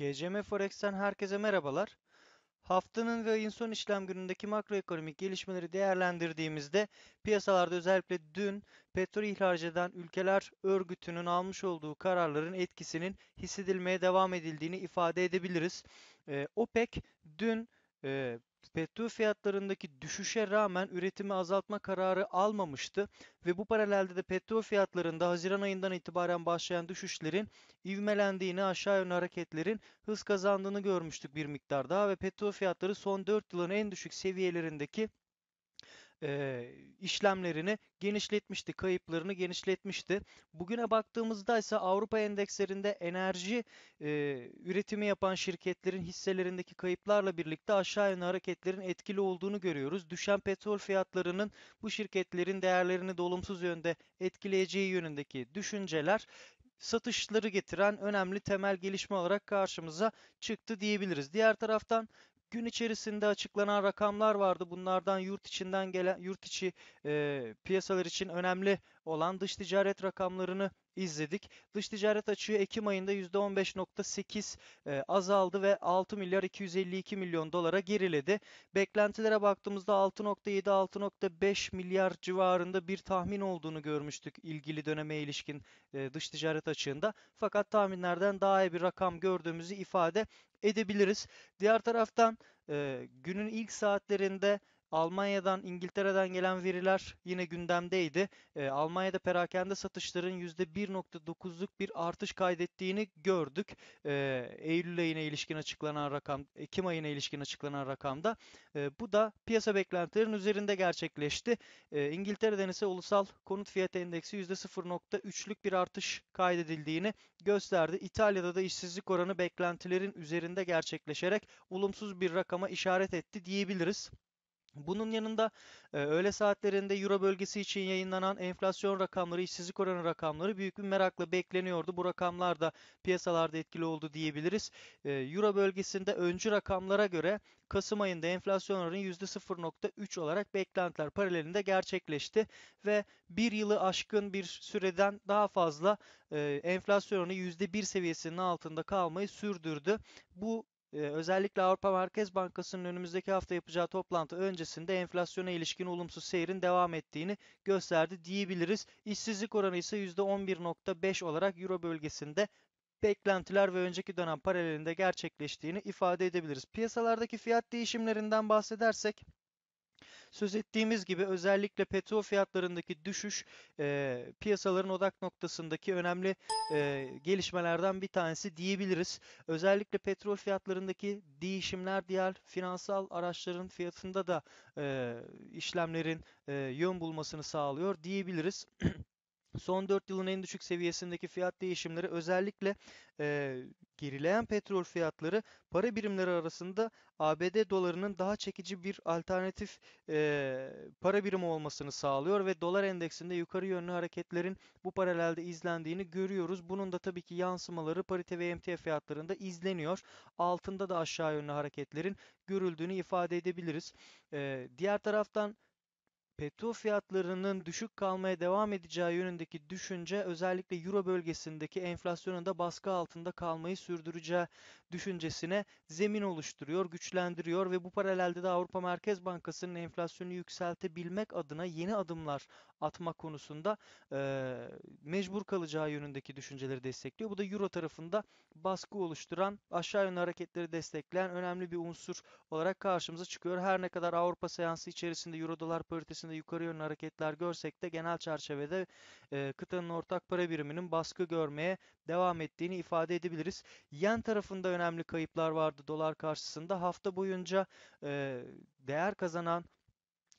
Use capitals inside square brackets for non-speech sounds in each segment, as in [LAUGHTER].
GCM Forex'ten herkese merhabalar. Haftanın ve ayın son işlem günündeki makroekonomik gelişmeleri değerlendirdiğimizde piyasalarda özellikle dün petrol ihraç eden ülkeler örgütünün almış olduğu kararların etkisinin hissedilmeye devam edildiğini ifade edebiliriz. E, OPEC dün e, petrol fiyatlarındaki düşüşe rağmen üretimi azaltma kararı almamıştı ve bu paralelde de petrol fiyatlarında Haziran ayından itibaren başlayan düşüşlerin ivmelendiğini, aşağı yönlü hareketlerin hız kazandığını görmüştük bir miktar daha ve petrol fiyatları son 4 yılın en düşük seviyelerindeki e, işlemlerini genişletmişti, kayıplarını genişletmişti. Bugüne baktığımızda ise Avrupa endekslerinde enerji e, üretimi yapan şirketlerin hisselerindeki kayıplarla birlikte aşağı yönlü hareketlerin etkili olduğunu görüyoruz. Düşen petrol fiyatlarının bu şirketlerin değerlerini de olumsuz yönde etkileyeceği yönündeki düşünceler satışları getiren önemli temel gelişme olarak karşımıza çıktı diyebiliriz. Diğer taraftan Gün içerisinde açıklanan rakamlar vardı. Bunlardan yurt içinden gelen yurt içi e, piyasalar için önemli olan dış ticaret rakamlarını izledik. Dış ticaret açığı Ekim ayında %15.8 e, azaldı ve 6 milyar 252 milyon dolara geriledi. Beklentilere baktığımızda 6.7-6.5 milyar civarında bir tahmin olduğunu görmüştük ilgili döneme ilişkin e, dış ticaret açığında. Fakat tahminlerden daha iyi bir rakam gördüğümüzü ifade edebiliriz. Diğer taraftan e, günün ilk saatlerinde Almanya'dan, İngiltere'den gelen veriler yine gündemdeydi. E, Almanya'da perakende satışların %1.9'luk bir artış kaydettiğini gördük. E, Eylül ayına ilişkin açıklanan rakam, Ekim ayına ilişkin açıklanan rakamda. E, bu da piyasa beklentilerin üzerinde gerçekleşti. E, İngiltere'den ise ulusal konut fiyat endeksi %0.3'lük bir artış kaydedildiğini gösterdi. İtalya'da da işsizlik oranı beklentilerin üzerinde gerçekleşerek olumsuz bir rakama işaret etti diyebiliriz. Bunun yanında e, öğle saatlerinde Euro bölgesi için yayınlanan enflasyon rakamları, işsizlik oranı rakamları büyük bir merakla bekleniyordu. Bu rakamlar da piyasalarda etkili oldu diyebiliriz. E, Euro bölgesinde öncü rakamlara göre Kasım ayında enflasyon oranı %0.3 olarak beklentiler paralelinde gerçekleşti ve bir yılı aşkın bir süreden daha fazla e, enflasyon oranı %1 seviyesinin altında kalmayı sürdürdü. Bu ee, özellikle Avrupa Merkez Bankası'nın önümüzdeki hafta yapacağı toplantı öncesinde enflasyona ilişkin olumsuz seyrin devam ettiğini gösterdi diyebiliriz. İşsizlik oranı ise %11.5 olarak Euro bölgesinde beklentiler ve önceki dönem paralelinde gerçekleştiğini ifade edebiliriz. Piyasalardaki fiyat değişimlerinden bahsedersek Söz ettiğimiz gibi özellikle petrol fiyatlarındaki düşüş e, piyasaların odak noktasındaki önemli e, gelişmelerden bir tanesi diyebiliriz. Özellikle petrol fiyatlarındaki değişimler diğer finansal araçların fiyatında da e, işlemlerin e, yön bulmasını sağlıyor diyebiliriz. [CLEARS THROAT] Son 4 yılın en düşük seviyesindeki fiyat değişimleri özellikle e, gerileyen petrol fiyatları para birimleri arasında ABD dolarının daha çekici bir alternatif e, para birimi olmasını sağlıyor ve dolar endeksinde yukarı yönlü hareketlerin bu paralelde izlendiğini görüyoruz. Bunun da tabii ki yansımaları parite ve emtia fiyatlarında izleniyor. Altında da aşağı yönlü hareketlerin görüldüğünü ifade edebiliriz. E, diğer taraftan Petrol fiyatlarının düşük kalmaya devam edeceği yönündeki düşünce özellikle Euro bölgesindeki enflasyonun da baskı altında kalmayı sürdüreceği düşüncesine zemin oluşturuyor, güçlendiriyor ve bu paralelde de Avrupa Merkez Bankası'nın enflasyonu yükseltebilmek adına yeni adımlar atma konusunda e, mecbur kalacağı yönündeki düşünceleri destekliyor. Bu da Euro tarafında baskı oluşturan, aşağı yönlü hareketleri destekleyen önemli bir unsur olarak karşımıza çıkıyor. Her ne kadar Avrupa seansı içerisinde Euro dolar paritesinde içerisinde yukarı yönlü hareketler görsek de genel çerçevede e, kıtanın ortak para biriminin baskı görmeye devam ettiğini ifade edebiliriz. Yen tarafında önemli kayıplar vardı dolar karşısında. Hafta boyunca e, değer kazanan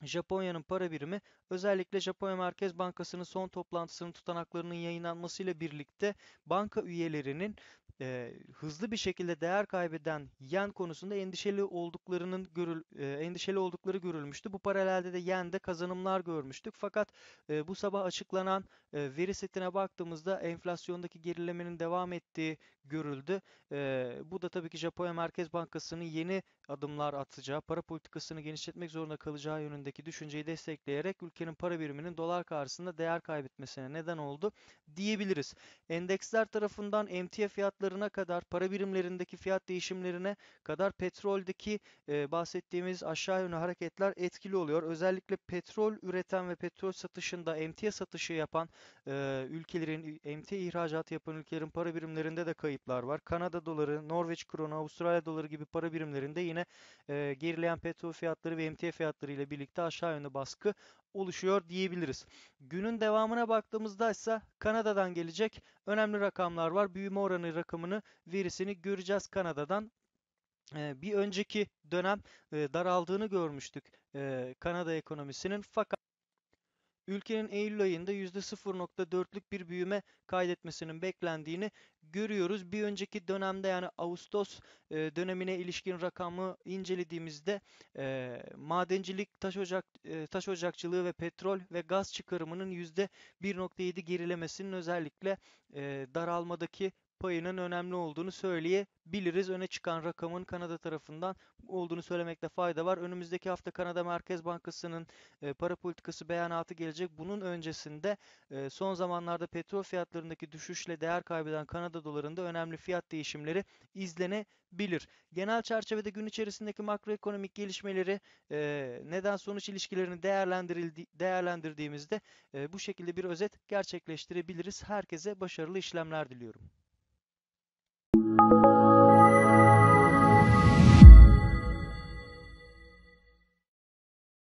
Japonya'nın para birimi özellikle Japonya Merkez Bankası'nın son toplantısının tutanaklarının yayınlanmasıyla birlikte banka üyelerinin e, hızlı bir şekilde değer kaybeden yen konusunda endişeli olduklarının görül e, endişeli oldukları görülmüştü. Bu paralelde de yende kazanımlar görmüştük. Fakat e, bu sabah açıklanan e, veri setine baktığımızda enflasyondaki gerilemenin devam ettiği görüldü. E, bu da tabii ki Japonya Merkez Bankası'nın yeni adımlar atacağı, para politikasını genişletmek zorunda kalacağı yönünde yönündeki düşünceyi destekleyerek ülkenin para biriminin dolar karşısında değer kaybetmesine neden oldu diyebiliriz. Endeksler tarafından emtia fiyatlarına kadar para birimlerindeki fiyat değişimlerine kadar petroldeki e, bahsettiğimiz aşağı yönlü hareketler etkili oluyor. Özellikle petrol üreten ve petrol satışında emtia satışı yapan e, ülkelerin emtia ihracatı yapan ülkelerin para birimlerinde de kayıplar var. Kanada doları, Norveç kronu, Avustralya doları gibi para birimlerinde yine e, gerileyen petrol fiyatları ve emtia fiyatları ile birlikte hafifte aşağı yönde baskı oluşuyor diyebiliriz. Günün devamına baktığımızda ise Kanada'dan gelecek önemli rakamlar var. Büyüme oranı rakamını verisini göreceğiz Kanada'dan ee, bir önceki dönem e, daraldığını görmüştük e, Kanada ekonomisinin fakat ülkenin Eylül ayında %0.4'lük bir büyüme kaydetmesinin beklendiğini görüyoruz. Bir önceki dönemde yani Ağustos e, dönemine ilişkin rakamı incelediğimizde e, madencilik, taş ocak e, taş ocakçılığı ve petrol ve gaz çıkarımının %1.7 gerilemesinin özellikle daralmadaki payının önemli olduğunu söyleyebiliriz. Öne çıkan rakamın Kanada tarafından olduğunu söylemekte fayda var. Önümüzdeki hafta Kanada Merkez Bankası'nın e, para politikası beyanatı gelecek. Bunun öncesinde e, son zamanlarda petrol fiyatlarındaki düşüşle değer kaybeden Kanada dolarında önemli fiyat değişimleri izlenebilir. Genel çerçevede gün içerisindeki makroekonomik gelişmeleri e, neden sonuç ilişkilerini değerlendirildi, değerlendirdiğimizde bu şekilde bir özet gerçekleştirebiliriz. Herkese başarılı işlemler diliyorum. Thank you.